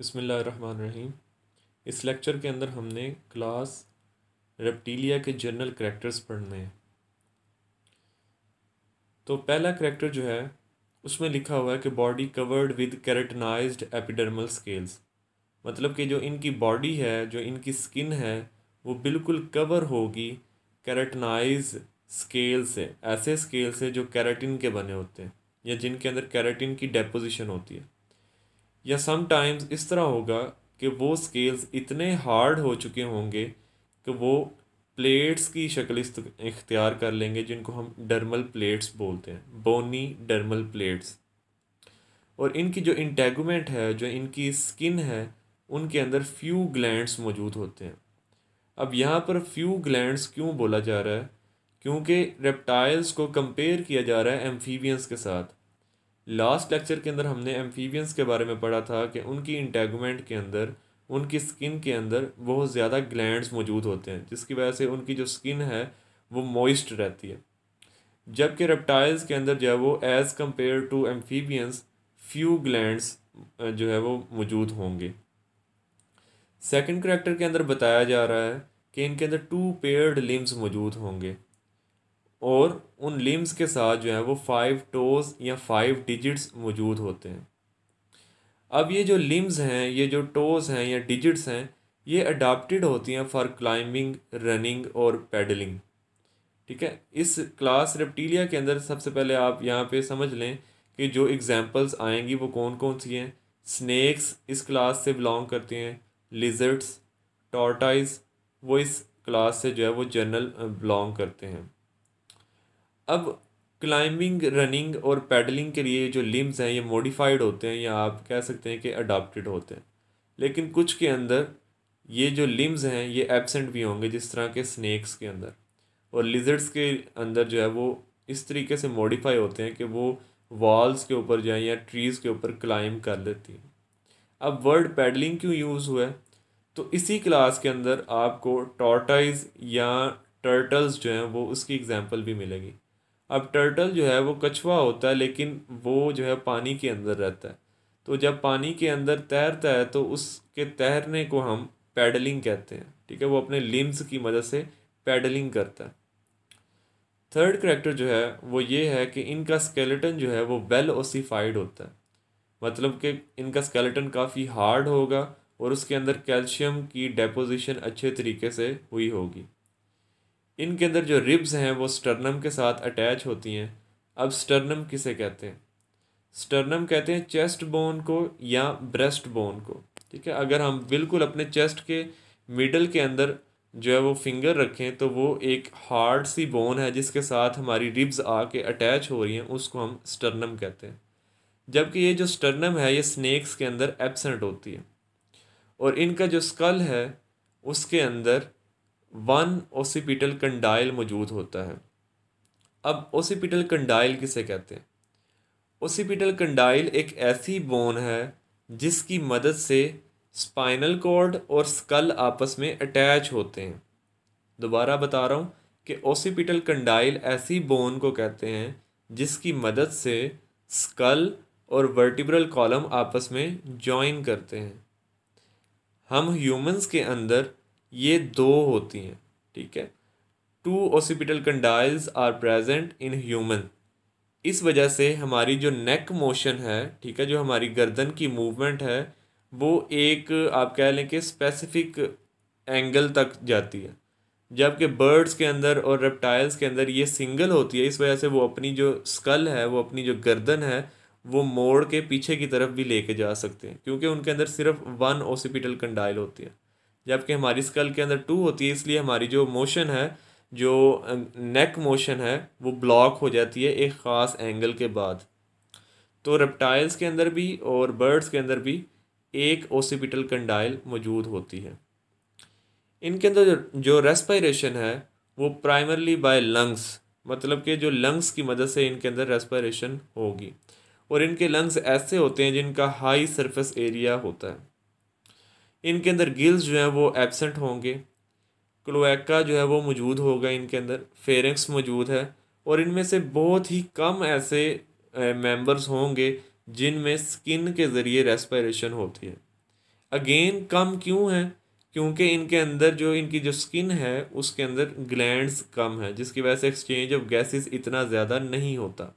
बसमीम इस लेक्चर के अंदर हमने क्लास रेप्टीलिया के जनरल करैक्टर्स पढ़ने हैं तो पहला करैक्टर जो है उसमें लिखा हुआ है कि body covered with keratinised epidermal scales मतलब कि जो इनकी बॉडी है जो इनकी स्किन है वो बिल्कुल कवर होगी कैरेटनाइज स्केल से ऐसे स्केल से जो कैरेटिन के बने होते हैं या जिनके अंदर कैरेटिन की डेपोजिशन होती है या समटाइम्स इस तरह होगा कि वो स्केल्स इतने हार्ड हो चुके होंगे कि वो प्लेट्स की शक्ल इख्तियार कर लेंगे जिनको हम डर्मल प्लेट्स बोलते हैं बोनी डर्मल प्लेट्स और इनकी जो इंटेगमेंट है जो इनकी स्किन है उनके अंदर फ्यू ग्लैंड्स मौजूद होते हैं अब यहाँ पर फ्यू ग्लैंड्स क्यों बोला जा रहा है क्योंकि रेप्टाइल्स को कंपेयर किया जा रहा है एम्फीबियंस के साथ लास्ट लेक्चर के अंदर हमने एम्फीबियंस के बारे में पढ़ा था कि उनकी इंटेगमेंट के अंदर उनकी स्किन के अंदर बहुत ज़्यादा ग्लैंड्स मौजूद होते हैं जिसकी वजह से उनकी जो स्किन है वो मॉइस्ट रहती है जबकि रेप्टाइल्स के अंदर जो है वो as compare to amphibians few glands जो है वो मौजूद होंगे सेकंड करैक्टर के अंदर बताया जा रहा है कि इनके अंदर टू पेयर्ड लिम्स मौजूद होंगे और उन लिम्स के साथ जो है वो फाइव टोज़ या फाइव डिजिट्स मौजूद होते हैं अब ये जो लिम्स हैं ये जो टोज़ हैं या डिजिट्स हैं ये अडाप्टिड होती हैं फॉर क्लाइंबिंग रनिंग और पैडलिंग ठीक है इस क्लास रेप्टीलिया के अंदर सबसे पहले आप यहाँ पे समझ लें कि जो एग्जांपल्स आएंगी वो कौन कौन सी हैं स्नैक्स इस क्लास से बिलोंग करती हैं लिजर्ट्स टॉर्टाइज वो इस क्लास से जो है वो जनरल बिलोंग करते हैं अब क्लाइंबिंग रनिंग और पैडलिंग के लिए जो लिम्स हैं ये मॉडिफाइड होते हैं या आप कह सकते हैं कि अडाप्टड होते हैं लेकिन कुछ के अंदर ये जो लिम्स हैं ये एबसेंट भी होंगे जिस तरह के स्नैक्स के अंदर और लिजर्ड्स के अंदर जो है वो इस तरीके से मॉडिफाई होते हैं कि वो वॉल्स के ऊपर जाएँ या ट्रीज़ के ऊपर क्लाइम कर लेती हैं अब वर्ड पैडलिंग क्यों यूज़ हुआ है तो इसी क्लास के अंदर आपको टॉर्टाइज या टर्टल्स जो हैं वो उसकी एग्जांपल भी मिलेगी अब टर्टल जो है वो कछुआ होता है लेकिन वो जो है पानी के अंदर रहता है तो जब पानी के अंदर तैरता है तो उसके तैरने को हम पैडलिंग कहते हैं ठीक है वो अपने लिम्स की मदद से पैडलिंग करता है थर्ड करेक्टर जो है वो ये है कि इनका स्केलेटन जो है वो वेल ओसीफाइड होता है मतलब कि इनका स्केलेटन काफ़ी हार्ड होगा और उसके अंदर कैल्शियम की डेपोजिशन अच्छे तरीके से हुई होगी इनके अंदर जो रिब्स हैं वो स्टर्नम के साथ अटैच होती हैं अब स्टर्नम किसे कहते हैं स्टर्नम कहते हैं चेस्ट बोन को या ब्रेस्ट बोन को ठीक है अगर हम बिल्कुल अपने चेस्ट के मिडल के अंदर जो है वो फिंगर रखें तो वो एक हार्ड सी बोन है जिसके साथ हमारी रिब्स आके अटैच हो रही हैं उसको हम स्टर्नम कहते हैं जबकि ये जो स्टर्नम है ये स्नैक्स के अंदर एबसेंट होती है और इनका जो स्कल है उसके अंदर वन ओसीपिटल कंडाइल मौजूद होता है अब ओसीपिटल कंडाइल किसे कहते हैं ओसीपिटल कंडाइल एक ऐसी बोन है जिसकी मदद से स्पाइनल कॉर्ड और स्कल आपस में अटैच होते हैं दोबारा बता रहा हूँ कि ओसीपिटल कंडाइल ऐसी बोन को कहते हैं जिसकी मदद से स्कल और वर्टिब्रल कॉलम आपस में जॉइन करते हैं हम ह्यूमंस के अंदर ये दो होती हैं ठीक है two occipital condyles are present in human इस वजह से हमारी जो नेक मोशन है ठीक है जो हमारी गर्दन की मूवमेंट है वो एक आप कह लें कि स्पेसिफिक एंगल तक जाती है जबकि बर्ड्स के अंदर और रेप्टाइल्स के अंदर ये सिंगल होती है इस वजह से वो अपनी जो स्कल है वो अपनी जो गर्दन है वो मोड़ के पीछे की तरफ भी लेके जा सकते हैं क्योंकि उनके अंदर सिर्फ वन ओसिपिटल कंडाइल होती है जबकि हमारी स्कल के अंदर टू होती है इसलिए हमारी जो मोशन है जो नेक मोशन है वो ब्लॉक हो जाती है एक ख़ास एंगल के बाद तो रेप्टाइल्स के अंदर भी और बर्ड्स के अंदर भी एक ओसीपिटल कंडाइल मौजूद होती है इनके अंदर जो रेस्पायरेशन है वो प्राइमरली बाय लंग्स मतलब कि जो लंग्स की मदद से इनके अंदर रेस्पायरेशन होगी और इनके लंग्स ऐसे होते हैं जिनका हाई सरफेस एरिया होता है इनके अंदर गिल्स जो हैं वो एबसेंट होंगे क्लोएका जो है वो मौजूद होगा इनके अंदर फेरेंक्स मौजूद है और इनमें से बहुत ही कम ऐसे मेंबर्स होंगे जिनमें स्किन के ज़रिए रेस्पिरेशन होती है अगेन कम क्यों है क्योंकि इनके अंदर जो इनकी जो स्किन है उसके अंदर ग्लैंड्स कम है जिसकी वजह से एक्सचेंज ऑफ गैसेस इतना ज़्यादा नहीं होता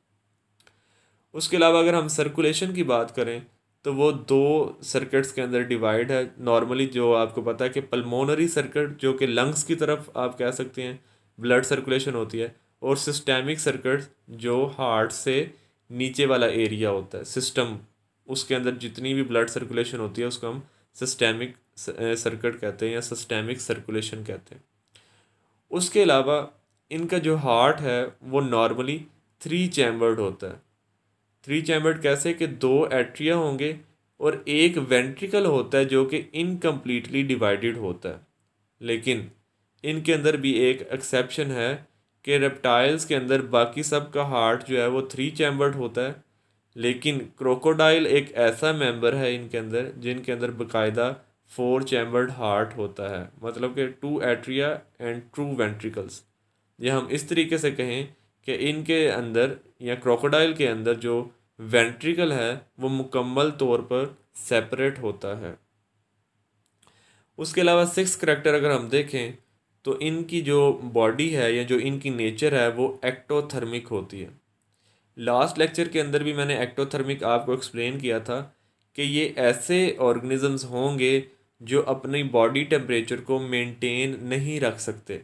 उसके अलावा अगर हम सर्कुलेशन की बात करें तो वो दो सर्किट्स के अंदर डिवाइड है नॉर्मली जो आपको पता है कि पल्मोनरी सर्किट जो कि लंग्स की तरफ आप कह सकते हैं ब्लड सर्कुलेशन होती है और सिस्टेमिक सर्किट जो हार्ट से नीचे वाला एरिया होता है सिस्टम उसके अंदर जितनी भी ब्लड सर्कुलेशन होती है उसको हम सिस्टेमिक सर्किट कहते हैं या सिस्टेमिक सर्कुलेशन कहते हैं उसके अलावा इनका जो हार्ट है वो नॉर्मली थ्री चैम्बर्ड होता है थ्री चैम्बर्ड कैसे कि दो एट्रिया होंगे और एक वेंट्रिकल होता है जो कि इनकम्प्लीटली डिवाइडेड होता है लेकिन इनके अंदर भी एक एक्सेप्शन है कि रेप्टाइल्स के अंदर बाकी सब का हार्ट जो है वो थ्री चैम्बर्ड होता है लेकिन क्रोकोडाइल एक ऐसा मेंबर है इनके अंदर जिनके अंदर बाकायदा फोर चैम्बर्ड हार्ट होता है मतलब कि two atria and two ventricles यह हम इस तरीके से कहें कि इनके अंदर या क्रोकोडाइल के अंदर जो वेंट्रिकल है वो मुकम्मल तौर पर सेपरेट होता है उसके अलावा सिक्स करेक्टर अगर हम देखें तो इनकी जो बॉडी है या जो इनकी नेचर है वो एक्टोथर्मिक होती है लास्ट लेक्चर के अंदर भी मैंने एक्टोथर्मिक आपको एक्सप्लेन किया था कि ये ऐसे ऑर्गेनिजम्स होंगे जो अपनी बॉडी टेम्परेचर को मेंटेन नहीं रख सकते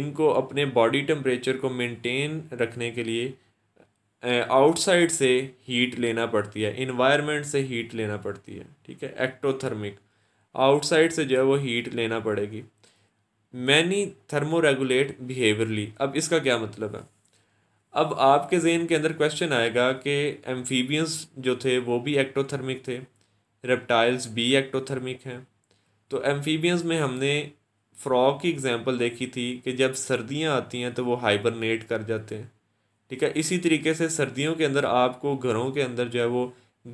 इनको अपने बॉडी टेम्परेचर को मेंटेन रखने के लिए आउटसाइड से हीट लेना पड़ती है इन्वायरमेंट से हीट लेना पड़ती है ठीक है एक्टोथर्मिक आउटसाइड से जो है वो हीट लेना पड़ेगी मैनी थर्मोरेगुलेट बिहेवियरली अब इसका क्या मतलब है अब आपके जेन के अंदर क्वेश्चन आएगा कि एम्फीबियंस जो थे वो भी एक्टोथर्मिक थे रेप्टाइल्स भी एक्टोथर्मिक हैं तो एम्फीबियंस में हमने फ्रॉग की एग्जांपल देखी थी कि जब सर्दियां आती हैं तो वो हाइबरनेट कर जाते हैं ठीक है इसी तरीके से सर्दियों के अंदर आपको घरों के अंदर जो है वो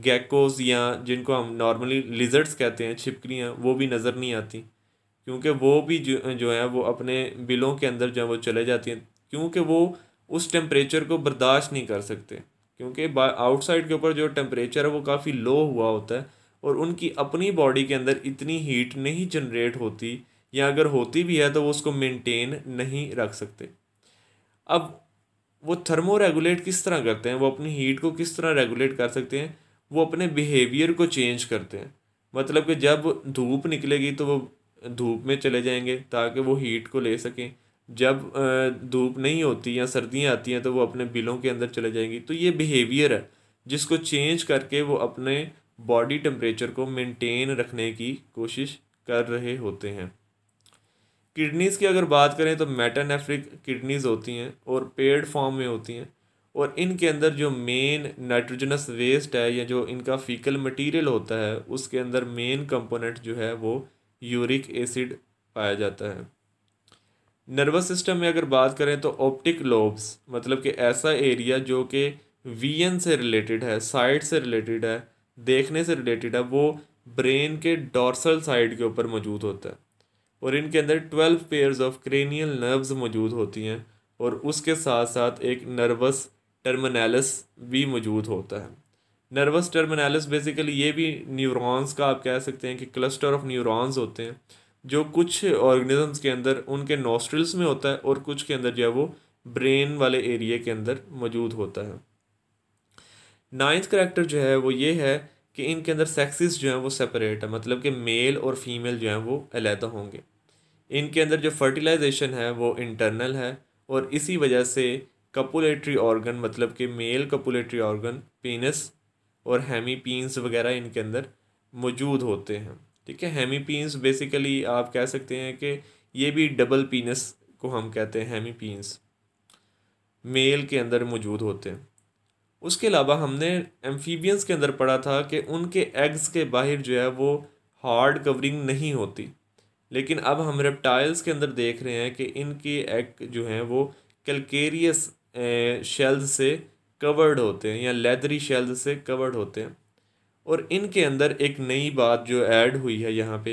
गैकोज या जिनको हम नॉर्मली लिजर्ट्स कहते हैं छिपकलियाँ वो भी नज़र नहीं आती क्योंकि वो भी जो जो है वो अपने बिलों के अंदर जो है वो चले जाती हैं क्योंकि वो उस टेम्परेचर को बर्दाश्त नहीं कर सकते क्योंकि आउटसाइड के ऊपर जो टेम्परेचर है वो काफ़ी लो हुआ होता है और उनकी अपनी बॉडी के अंदर इतनी हीट नहीं जनरेट होती या अगर होती भी है तो वो उसको मेंटेन नहीं रख सकते अब वो थर्मो रेगुलेट किस तरह करते हैं वो अपनी हीट को किस तरह रेगुलेट कर सकते हैं वो अपने बिहेवियर को चेंज करते हैं मतलब कि जब धूप निकलेगी तो वो धूप में चले जाएंगे ताकि वो हीट को ले सकें जब धूप नहीं होती या सर्दियाँ आती हैं तो वो अपने बिलों के अंदर चले जाएंगी तो ये बिहेवियर है जिसको चेंज करके वो अपने बॉडी टेम्परेचर को मेंटेन रखने की कोशिश कर रहे होते हैं किडनीज़ की अगर बात करें तो मेटानेफ्रिक किडनीज़ होती हैं और पेड फॉर्म में होती हैं और इनके अंदर जो मेन नाइट्रोजनस वेस्ट है या जो इनका फीकल मटेरियल होता है उसके अंदर मेन कंपोनेंट जो है वो यूरिक एसिड पाया जाता है नर्वस सिस्टम में अगर बात करें तो ऑप्टिक लोब्स मतलब कि ऐसा एरिया जो कि वीएन से रिलेटेड है साइड से रिलेटेड है देखने से रिलेटेड है वो ब्रेन के डॉर्सल साइड के ऊपर मौजूद होता है और इनके अंदर twelve pairs of cranial nerves मौजूद होती हैं और उसके साथ साथ एक नर्वस टर्मिनलिस भी मौजूद होता है नर्वस टर्मिनलिस बेसिकली ये भी न्यूरॉन्स का आप कह सकते हैं कि क्लस्टर ऑफ न्यूरॉन्स होते हैं जो कुछ ऑर्गेनिजम्स के अंदर उनके नोस्ट्रल्स में होता है और कुछ के अंदर जो है वो ब्रेन वाले एरिए के अंदर मौजूद होता है नाइन्थ करेक्टर जो है वो ये है कि इनके अंदर सेक्सिस जो हैं वो सेपरेट है मतलब कि मेल और फीमेल जो हैं वो अलहदा होंगे इनके अंदर जो फर्टिलाइजेशन है वो इंटरनल है और इसी वजह से कपुलेटरी ऑर्गन मतलब कि मेल कपुलेटरी ऑर्गन पेनस और हेमीपीन्स वगैरह इनके अंदर मौजूद होते हैं ठीक है हेमीपीन्स बेसिकली आप कह सकते हैं कि ये भी डबल पीनस को हम कहते हैं हेमीपीन्स मेल के अंदर मौजूद होते हैं उसके अलावा हमने एम्फीबियंस के अंदर पढ़ा था कि उनके एग्स के बाहर जो है वो हार्ड कवरिंग नहीं होती लेकिन अब हम रेप्टाइल्स के अंदर देख रहे हैं कि इनके एग जो हैं वो कैलकेरियस शेल्स से कवर्ड होते हैं या लेदरी शेल्स से कवर्ड होते हैं और इनके अंदर एक नई बात जो ऐड हुई है यहाँ पे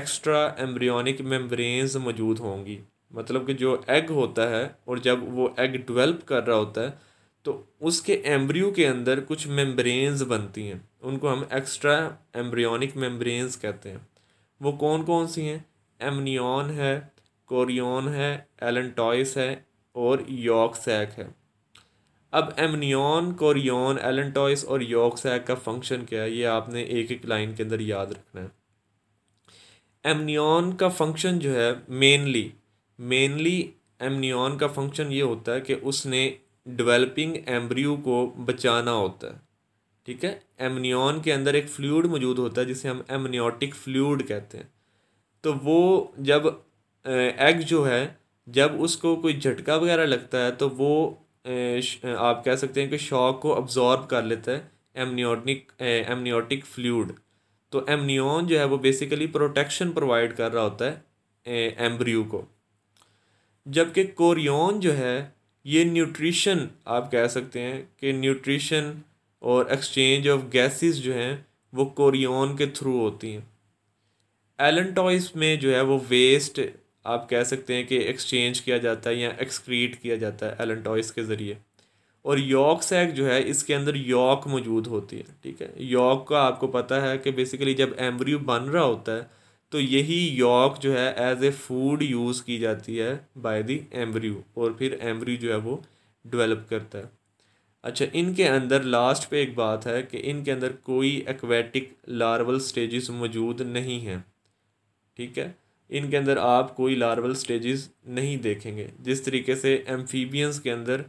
एक्स्ट्रा एम्ब्रियोनिक मेम्ब्रेन्स मौजूद होंगी मतलब कि जो एग होता है और जब वो एग डेवलप कर रहा होता है तो उसके एम्ब्रियो के अंदर कुछ मेम्ब्रेन्स बनती हैं उनको हम एक्स्ट्रा एम्ब्रियोनिक मेम्ब्रेन्स कहते हैं वो कौन कौन सी हैं एमनियन है कोरियन है एलन टॉयस है और यॉक सैक है अब एमनियन कोरियन एलन टॉयस और यॉक सैक का फंक्शन क्या है ये आपने एक एक लाइन के अंदर याद रखना है एमनियन का फंक्शन जो है मेनली मेनली एमनियन का फंक्शन ये होता है कि उसने डेवलपिंग एम्ब्रियो को बचाना होता है ठीक है एमनियन के अंदर एक फ्लूड मौजूद होता है जिसे हम एमनियोटिक फ्लूड कहते हैं तो वो जब एग जो है जब उसको कोई झटका वगैरह लगता है तो वो आप कह सकते हैं कि शॉक को अब्जॉर्ब कर लेता है एमनियोटिक एमनियोटिक फ्लूड तो एमनियन जो है वो बेसिकली प्रोटेक्शन प्रोवाइड कर रहा होता है एम्ब्रियो को जबकि कोरियन जो है ये न्यूट्रिशन आप कह सकते हैं कि न्यूट्रिशन और एक्सचेंज ऑफ गैसेस जो हैं वो कोरियन के थ्रू होती हैं एलन टॉयस में जो है वो वेस्ट आप कह सकते हैं कि एक्सचेंज किया जाता है या एक्सक्रीट किया जाता है एलन टॉयस के ज़रिए और यॉक सैक जो है इसके अंदर यॉक मौजूद होती है ठीक है यॉक का आपको पता है कि बेसिकली जब एम्ब्रियो बन रहा होता है तो यही यॉक जो है एज ए फूड यूज़ की जाती है बाय दी एम्ब्रियो और फिर एम्ब्रियो जो है वो डेवलप करता है अच्छा इनके अंदर लास्ट पे एक बात है कि इनके अंदर कोई एक्वेटिक लार्वल स्टेजेस मौजूद नहीं हैं ठीक है इनके अंदर आप कोई लार्वल स्टेजेस नहीं देखेंगे जिस तरीके से एम्फीबियंस के अंदर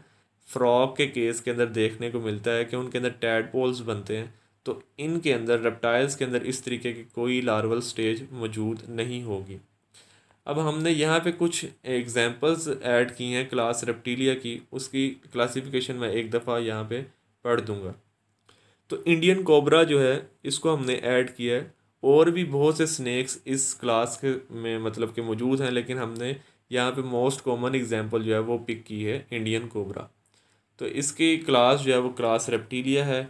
फ्रॉक के केस के अंदर देखने को मिलता है कि उनके अंदर टैडपोल्स बनते हैं तो इनके अंदर रेप्टाइल्स के अंदर इस तरीके की कोई लार्वल स्टेज मौजूद नहीं होगी अब हमने यहाँ पे कुछ एग्जांपल्स ऐड की हैं क्लास रेप्टीलिया की उसकी क्लासिफिकेशन मैं एक दफ़ा यहाँ पे पढ़ दूँगा तो इंडियन कोबरा जो है इसको हमने ऐड किया है और भी बहुत से स्नैक्स इस क्लास के में मतलब के मौजूद हैं लेकिन हमने यहाँ पे मोस्ट कॉमन एग्जांपल जो है वो पिक की है इंडियन कोबरा तो इसकी क्लास जो है वो क्लास रेप्टीलिया है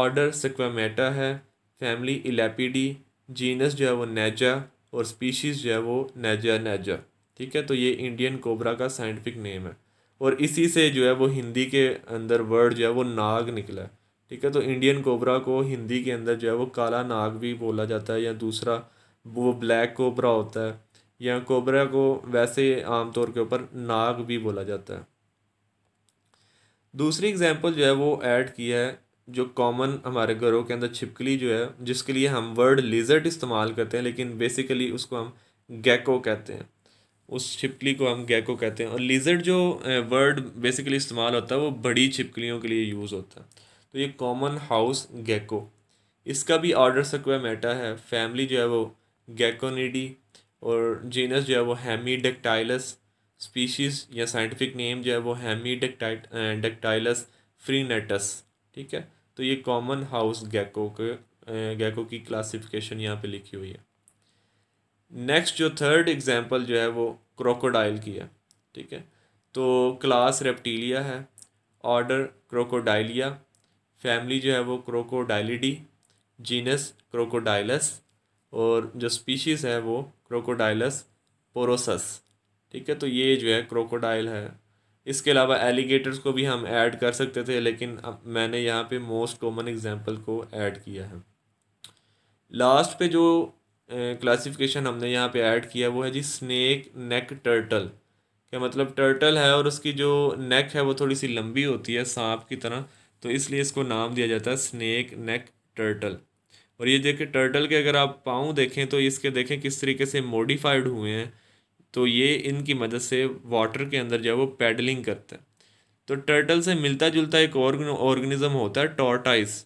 ऑर्डर सिक्वामेटा है फैमिली इलेपिडी जीनस जो है वो नेजा और स्पीशीज़ जो है वो नेजा नेजा ठीक है तो ये इंडियन कोबरा का साइंटिफिक नेम है और इसी से जो है वो हिंदी के अंदर वर्ड जो है वो नाग निकला है ठीक है तो इंडियन कोबरा को हिंदी के अंदर जो है वो काला नाग भी बोला जाता है या दूसरा वो ब्लैक कोबरा होता है या कोबरा को वैसे आम तौर के ऊपर नाग भी बोला जाता है दूसरी एग्जांपल जो है वो ऐड किया है जो कॉमन हमारे घरों के अंदर छिपकली जो है जिसके लिए हम वर्ड लिजर्ट इस्तेमाल करते हैं लेकिन बेसिकली उसको हम गैको कहते हैं उस छिपकली को हम गैको कहते हैं और लिजर्ट जो वर्ड बेसिकली इस्तेमाल होता है वो बड़ी छिपकलियों के लिए यूज़ होता है तो ये कॉमन हाउस गैको इसका भी ऑर्डर मेटा है फैमिली जो है वो गेकोनीडी और जीनस जो है वो हैमी डेक्टाइलस स्पीशीज़ या साइंटिफिक नेम जो है वो हैमी डक्टाइल डक्टाइलस फ्रीनेटस ठीक है तो ये कॉमन हाउस गैको के गेको की क्लासिफिकेशन यहाँ पे लिखी हुई है नेक्स्ट जो थर्ड एग्जांपल जो है वो क्रोकोडाइल की है ठीक है तो क्लास रेप्टीलिया है ऑर्डर क्रोकोडाइलिया फैमिली जो है वो क्रोकोडाइलिडी जीनस क्रोकोडाइलस और जो स्पीशीज़ है वो क्रोकोडाइलस पोरोसस ठीक है तो ये जो है क्रोकोडाइल है इसके अलावा एलिगेटर्स को भी हम ऐड कर सकते थे लेकिन अब मैंने यहाँ पे मोस्ट कॉमन एग्जांपल को ऐड किया है लास्ट पे जो क्लासिफिकेशन हमने यहाँ पे ऐड किया वो है जी स्नैक नेक टर्टल क्या मतलब टर्टल है और उसकी जो नेक है वो थोड़ी सी लंबी होती है सांप की तरह तो इसलिए इसको नाम दिया जाता है स्नैक नेक टर्टल और ये देखिए टर्टल के अगर आप पाँव देखें तो इसके देखें किस तरीके से मॉडिफाइड हुए हैं तो ये इनकी मदद से वाटर के अंदर जो है वो पैडलिंग करता है तो टर्टल से मिलता जुलता एक और ऑर्गेनिज़म होता है टॉर्टाइस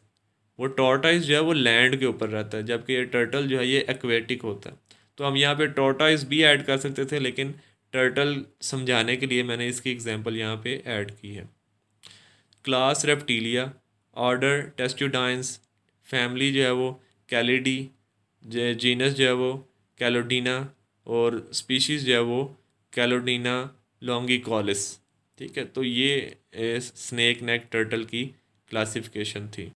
वो टॉर्टाइस जो है वो लैंड के ऊपर रहता है जबकि ये टर्टल जो है ये एक्वेटिक होता है तो हम यहाँ पे टॉर्टाइस भी ऐड कर सकते थे लेकिन टर्टल समझाने के लिए मैंने इसकी एग्जांपल यहाँ पे ऐड की है class Reptilia order Testudines family जो है वो कैलिडी जीनस जो है वो कैलोडीना और स्पीशीज़ जो है वो कैलोडीना लॉन्गिकॉलिस ठीक है तो ये स्नैक नेक टर्टल की क्लासिफिकेशन थी